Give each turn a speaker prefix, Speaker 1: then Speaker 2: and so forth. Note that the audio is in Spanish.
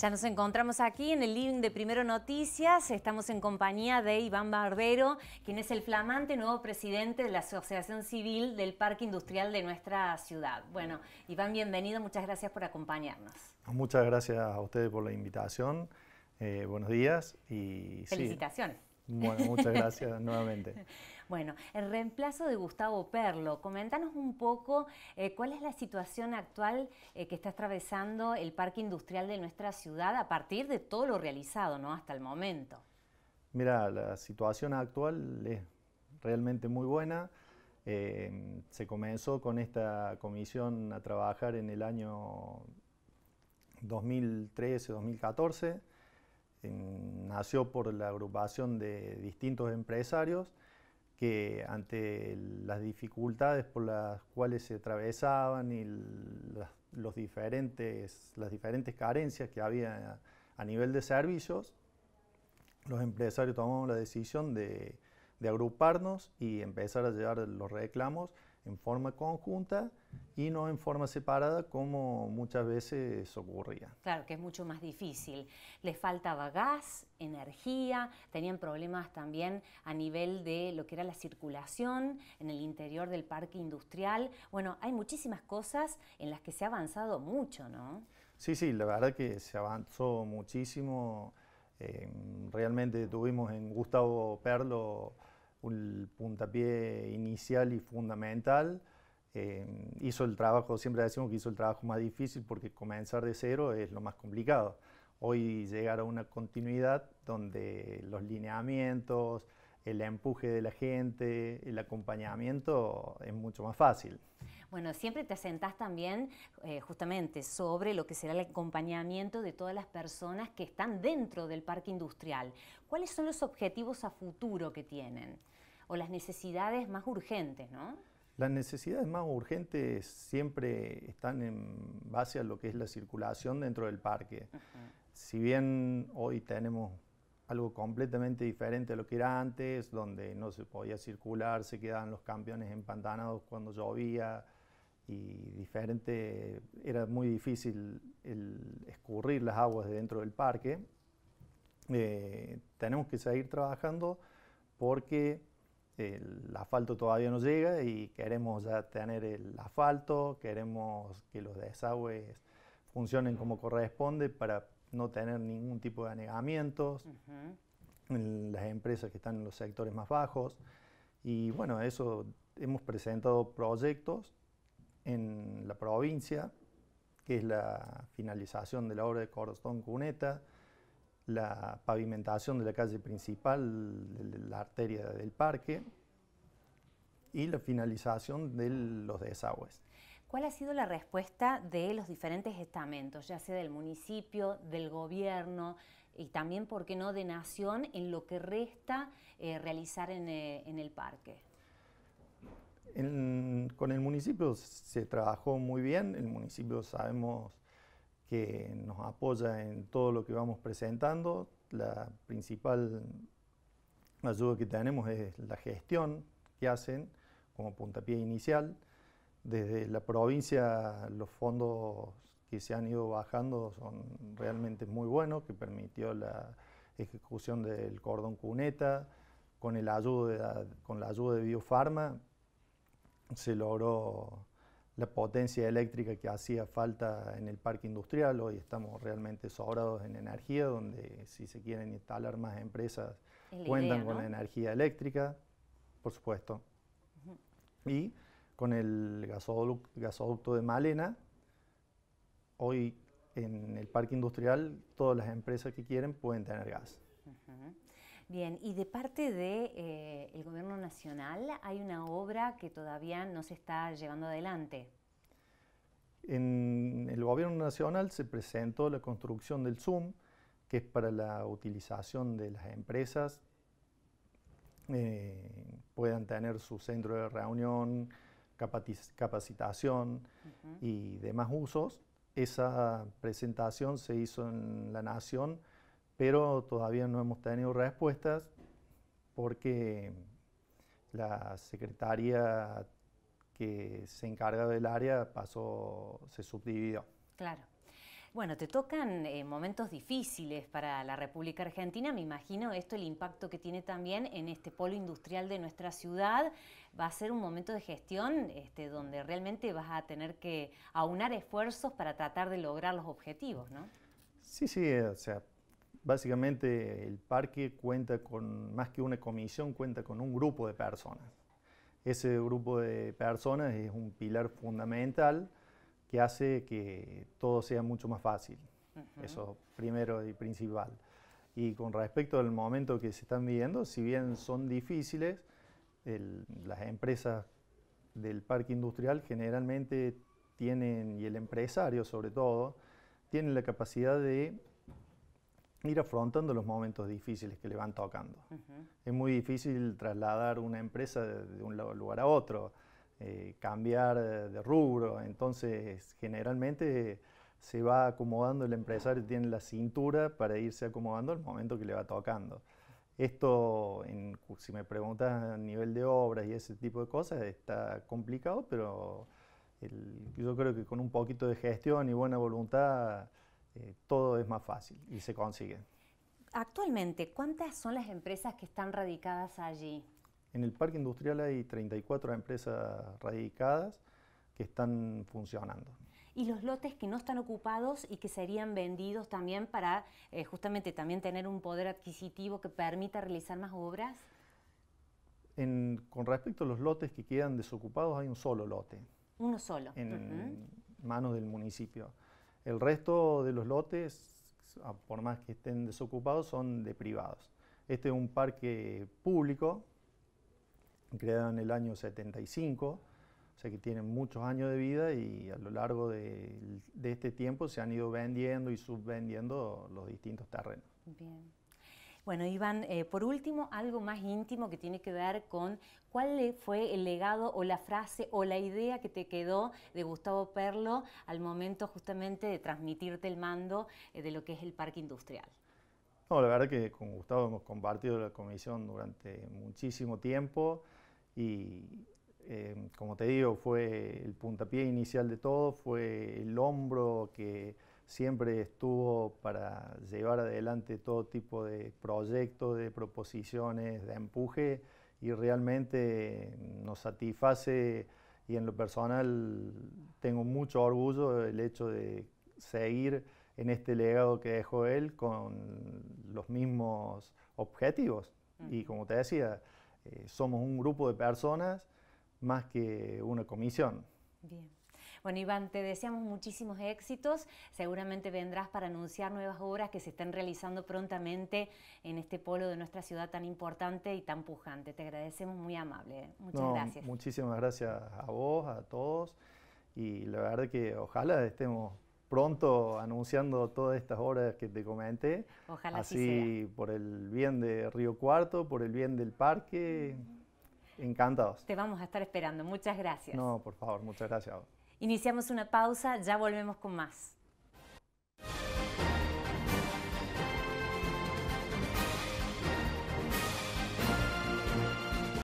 Speaker 1: Ya nos encontramos aquí en el living de Primero Noticias. Estamos en compañía de Iván Barbero, quien es el flamante nuevo presidente de la Asociación Civil del Parque Industrial de nuestra ciudad. Bueno, Iván, bienvenido. Muchas gracias por acompañarnos.
Speaker 2: Muchas gracias a ustedes por la invitación. Eh, buenos días y felicitaciones.
Speaker 1: Bueno, muchas
Speaker 2: gracias nuevamente.
Speaker 1: Bueno, el reemplazo de Gustavo Perlo, comentanos un poco eh, cuál es la situación actual eh, que está atravesando el parque industrial de nuestra ciudad a partir de todo lo realizado ¿no? hasta el momento.
Speaker 2: Mira, la situación actual es realmente muy buena. Eh, se comenzó con esta comisión a trabajar en el año 2013-2014. Nació por la agrupación de distintos empresarios que ante las dificultades por las cuales se atravesaban y las, diferentes, carencias que había a nivel de servicios, los empresarios tomamos la decisión de agruparnos y empezar a llevar los reclamos en forma conjunta y no en forma separada como muchas veces ocurría.
Speaker 1: Claro, que es mucho más difícil. Les faltaba gas, energía, tenían problemas también a nivel de lo que era la circulación en el interior del parque industrial. Bueno, hay muchísimas cosas en las que se ha avanzado mucho, ¿no?
Speaker 2: Sí, sí, la verdad que se avanzó muchísimo. Em, realmente tuvimos en Gustavo Perlo un puntapié inicial y fundamental eh, hizo el trabajo, siempre decimos que hizo el trabajo más difícil porque comenzar de cero es lo más complicado. Hoy llegar a una continuidad donde los lineamientos, el empuje de la gente, el acompañamiento es mucho más fácil.
Speaker 1: Bueno, siempre te asentás también eh, justamente sobre lo que será el acompañamiento de todas las personas que están dentro del parque industrial. ¿Cuáles son los objetivos a futuro que tienen? O las necesidades más urgentes, ¿no?
Speaker 2: Las necesidades más urgentes siempre están en base a lo que es la circulación dentro del parque. Si bien hoy tenemos algo completamente diferente a lo que era antes, donde no se podía circular, se quedaban los campeones empantanados cuando llovía y diferente, era muy difícil el escurrir las aguas de dentro del parque. Eh, tenemos que seguir trabajando porque el asfalto todavía no llega y queremos ya tener el asfalto, queremos que los desagües funcionen como corresponde para no tener ningún tipo de anegamientos en las empresas que están en los sectores más bajos. Y bueno, eso hemos presentado proyectos en la provincia, que es la finalización de la obra de Cordón Cuneta, la pavimentación de la calle principal, la arteria del parque y la finalización de los desagües.
Speaker 1: ¿Cuál ha sido la respuesta de los diferentes estamentos, ya sea del municipio, del gobierno y también, por qué no, de Nación en lo que resta eh, realizar eh, en, el parque?
Speaker 2: con el municipio se trabajó muy bien, el municipio sabemos que nos apoya en todo lo que vamos presentando. La principal ayuda que tenemos es la gestión que hacen como puntapié inicial. Desde la provincia los fondos que se han ido bajando son realmente muy buenos, que permitió la ejecución del cordón cuneta, con, el ayuda, con la ayuda de Biofarma se logró la potencia eléctrica que hacía falta en el parque industrial. Hoy estamos realmente sobrados en energía, donde si se quieren instalar más empresas
Speaker 1: cuentan con la
Speaker 2: energía eléctrica, por supuesto. Y con el gasoducto, de Malena, hoy en el parque industrial todas las empresas que quieren pueden tener gas.
Speaker 1: Bien, y de parte del de, eh, Gobierno Nacional hay una obra que todavía no se está llevando adelante.
Speaker 2: En el gobierno nacional se presentó la construcción del Zoom, que es para la utilización de las empresas, eh, puedan tener su centro de reunión, capacitación y demás usos. Esa presentación se hizo en La Nación, pero todavía no hemos tenido respuestas porque la Secretaría que se encarga del área pasó, se subdividió.
Speaker 1: Claro. Bueno, te tocan eh, momentos difíciles para la República Argentina, me imagino esto, el impacto que tiene también en este polo industrial de nuestra ciudad, va a ser un momento de gestión este, donde realmente vas a tener que aunar esfuerzos para tratar de lograr los objetivos, ¿no?
Speaker 2: Sí, sí, eh, o sea, básicamente el parque cuenta con, más que una comisión, cuenta con un grupo de personas ese grupo de personas es un pilar fundamental que hace que todo sea mucho más fácil. Eso primero y principal. Y con respecto al momento que se están viviendo, si bien son difíciles, las empresas del parque industrial generalmente tienen, y el empresario sobre todo, tienen la capacidad de ir afrontando los momentos difíciles que le van tocando. Es muy difícil trasladar una empresa de un lugar a otro, eh, cambiar de rubro, entonces generalmente se va acomodando el empresario, tiene la cintura para irse acomodando al momento que le va tocando. Esto, en, si me preguntas a nivel de obras y ese tipo de cosas, está complicado, pero yo creo que con un poquito de gestión y buena voluntad eh, todo es más fácil y se consigue.
Speaker 1: Actualmente, ¿cuántas son las empresas que están radicadas allí?
Speaker 2: En el parque industrial hay 34 empresas radicadas que están funcionando.
Speaker 1: Y los lotes que no están ocupados y que serían vendidos también para eh, justamente también tener un poder adquisitivo que permita realizar más obras.
Speaker 2: con respecto a los lotes que quedan desocupados, hay un solo lote. Uno solo. En manos del municipio. El resto de los lotes, ah, por más que estén desocupados, son de privados. Este es un parque público, creado en el año 75, o sea que tiene muchos años de vida y a lo largo de, este tiempo se han ido vendiendo y subvendiendo los distintos terrenos.
Speaker 1: Bien. Bueno, Iván, eh, por último, algo más íntimo que tiene que ver con cuál fue el legado o la frase o la idea que te quedó de Gustavo Perlo al momento justamente de transmitirte el mando eh, de lo que es el parque industrial.
Speaker 2: No, la verdad que con Gustavo hemos compartido la comisión durante muchísimo tiempo y eh, como te digo, fue el puntapié inicial de todo, fue el hombro que siempre estuvo para llevar adelante todo tipo de proyectos, de proposiciones, de empuje y realmente nos satisface y en lo personal tengo mucho orgullo el hecho de seguir en este legado que dejó él con los mismos objetivos. Mm. Y como te decía, eh, somos un grupo de personas más que una comisión.
Speaker 1: Bien. Bueno, Iván, te deseamos muchísimos éxitos. Seguramente vendrás para anunciar nuevas obras que se estén realizando prontamente en este polo de nuestra ciudad tan importante y tan pujante. Te agradecemos muy amable. Muchas gracias.
Speaker 2: Muchísimas gracias a vos, a todos. Y la verdad que ojalá estemos pronto anunciando todas estas obras que te comenté.
Speaker 1: Ojalá así
Speaker 2: por el bien de Río Cuarto, por el bien del parque. Encantados.
Speaker 1: Te vamos a estar esperando. Muchas gracias. No,
Speaker 2: por favor, muchas gracias.
Speaker 1: Iniciamos una pausa, ya volvemos con más.